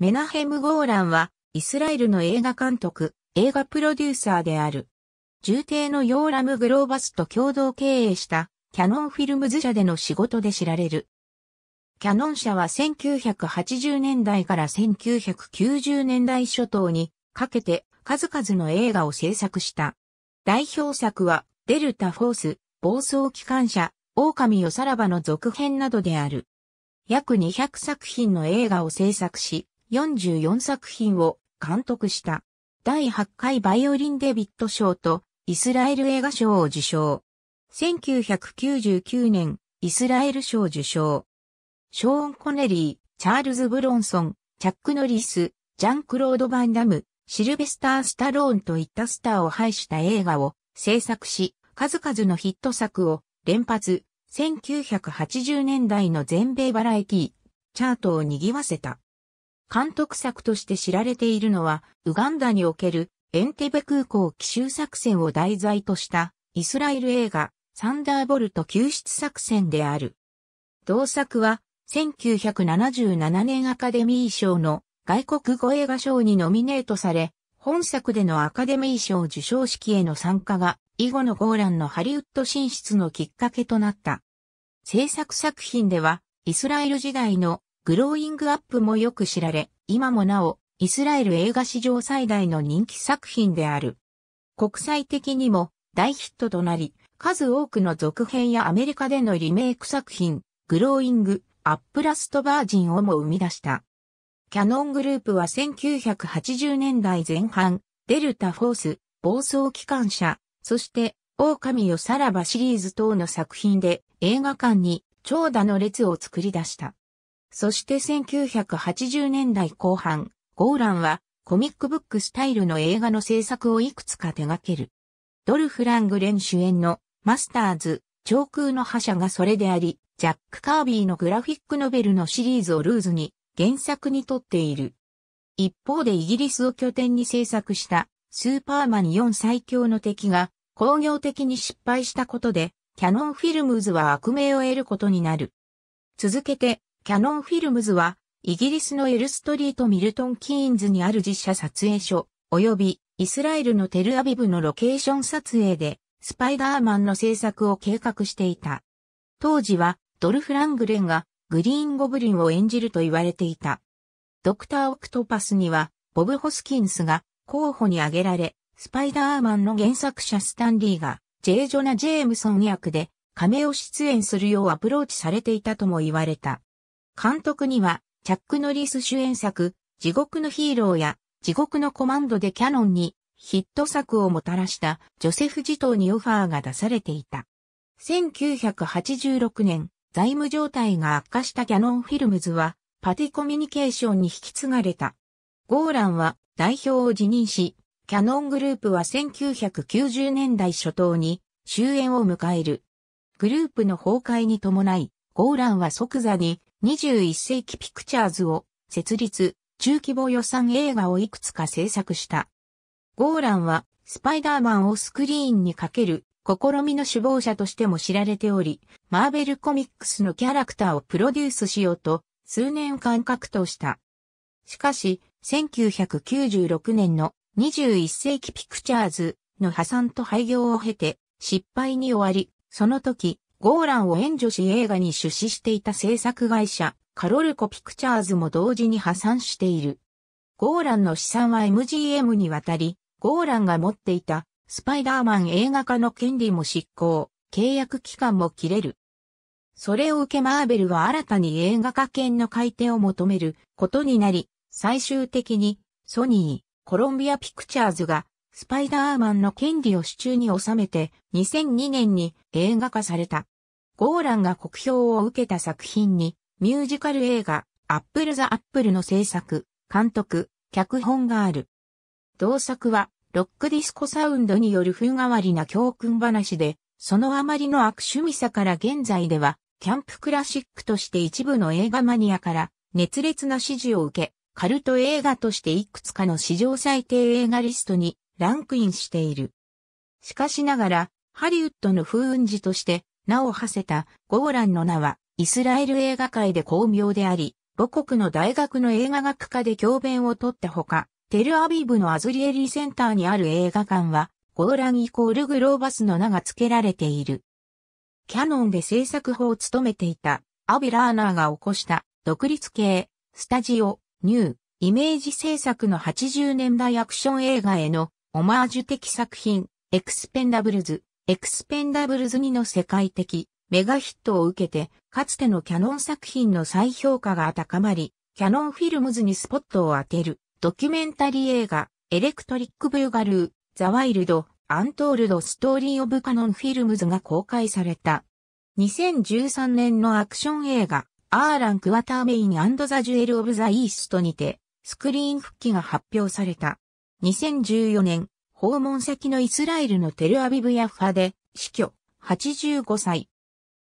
メナヘム・ゴーランは、イスラエルの映画監督、映画プロデューサーである。重帝のヨーラム・グローバスと共同経営した、キャノンフィルムズ社での仕事で知られる。キャノン社は1980年代から1990年代初頭にかけて数々の映画を制作した。代表作は、デルタ・フォース、暴走機関車、狼よさらばの続編などである。約200作品の映画を制作し、44作品を監督した。第8回バイオリンデビット賞とイスラエル映画賞を受賞。1999年、イスラエル賞受賞。ショーン・コネリー、チャールズ・ブロンソン、チャック・ノリス、ジャン・クロード・バンダム、シルベスター・スタローンといったスターを配した映画を制作し、数々のヒット作を連発、1980年代の全米バラエティ、チャートを賑わせた。監督作として知られているのは、ウガンダにおけるエンテベ空港奇襲作戦を題材としたイスラエル映画サンダーボルト救出作戦である。同作は1977年アカデミー賞の外国語映画賞にノミネートされ、本作でのアカデミー賞受賞式への参加が以後のゴーランのハリウッド進出のきっかけとなった。制作作品ではイスラエル時代のグローイングアップもよく知られ、今もなお、イスラエル映画史上最大の人気作品である。国際的にも大ヒットとなり、数多くの続編やアメリカでのリメイク作品、グローイング、アップラストバージンをも生み出した。キャノングループは1980年代前半、デルタフォース、暴走機関車、そして、狼よさらばシリーズ等の作品で映画館に長蛇の列を作り出した。そして1980年代後半、ゴーランはコミックブックスタイルの映画の制作をいくつか手掛ける。ドルフ・ラングレン主演のマスターズ、長空の覇者がそれであり、ジャック・カービーのグラフィックノベルのシリーズをルーズに原作にとっている。一方でイギリスを拠点に制作したスーパーマン4最強の敵が工業的に失敗したことでキャノンフィルムズは悪名を得ることになる。続けてキャノンフィルムズは、イギリスのエルストリート・ミルトン・キーンズにある実写撮影所、及びイスラエルのテルアビブのロケーション撮影で、スパイダーマンの制作を計画していた。当時は、ドルフ・ラングレンがグリーン・ゴブリンを演じると言われていた。ドクター・オクトパスには、ボブ・ホスキンスが候補に挙げられ、スパイダーマンの原作者スタンリーが、ジェイ・ジョナ・ジェームソン役で、亀を出演するようアプローチされていたとも言われた。監督には、チャック・ノリス主演作、地獄のヒーローや、地獄のコマンドでキャノンに、ヒット作をもたらしたジョセフ・ジトーにオファーが出されていた。1986年、財務状態が悪化したキャノンフィルムズは、パティコミュニケーションに引き継がれた。ゴーランは代表を辞任し、キャノングループは1990年代初頭に終焉を迎える。グループの崩壊に伴い、ゴーランは即座に21世紀ピクチャーズを設立、中規模予算映画をいくつか制作した。ゴーランはスパイダーマンをスクリーンにかける試みの首謀者としても知られており、マーベルコミックスのキャラクターをプロデュースしようと数年間格闘した。しかし、1996年の21世紀ピクチャーズの破産と廃業を経て失敗に終わり、その時、ゴーランを援助し映画に出資していた制作会社、カロルコピクチャーズも同時に破産している。ゴーランの資産は MGM に渡り、ゴーランが持っていたスパイダーマン映画化の権利も執行、契約期間も切れる。それを受けマーベルは新たに映画化権の改定を求めることになり、最終的にソニー、コロンビアピクチャーズがスパイダーマンの権利を手中に収めて2002年に映画化された。ゴーランが酷評を受けた作品に、ミュージカル映画、アップル・ザ・アップルの制作、監督、脚本がある。同作は、ロックディスコサウンドによる風変わりな教訓話で、そのあまりの悪趣味さから現在では、キャンプクラシックとして一部の映画マニアから熱烈な支持を受け、カルト映画としていくつかの史上最低映画リストにランクインしている。しかしながら、ハリウッドの風雲児として名を馳せたゴーランの名は、イスラエル映画界で巧妙であり、母国の大学の映画学科で教鞭を取ったほか、テルアビブのアズリエリーセンターにある映画館は、ゴーランイコールグローバスの名が付けられている。キャノンで制作法を務めていた、アビラーナーが起こした、独立系、スタジオ、ニュー、イメージ制作の80年代アクション映画への、オマージュ的作品、エクスペンダブルズ、エクスペンダブルズ2の世界的メガヒットを受けて、かつてのキャノン作品の再評価が高まり、キャノンフィルムズにスポットを当てるドキュメンタリー映画、エレクトリック・ブーガルー、ザ・ワイルド、アントールド・ストーリー・オブ・カノン・フィルムズが公開された。2013年のアクション映画、アーラン・クワターメインザ・ジュエル・オブ・ザ・イーストにて、スクリーン復帰が発表された。2014年、訪問先のイスラエルのテルアビブヤファで、死去、85歳。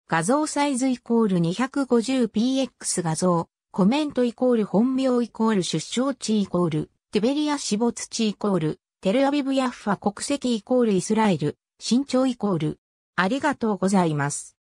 画像サイズイコール 250px 画像、コメントイコール本名イコール出生地イコール、テベリア死没地イコール、テルアビブヤッファ国籍イコールイスラエル、身長イコール。ありがとうございます。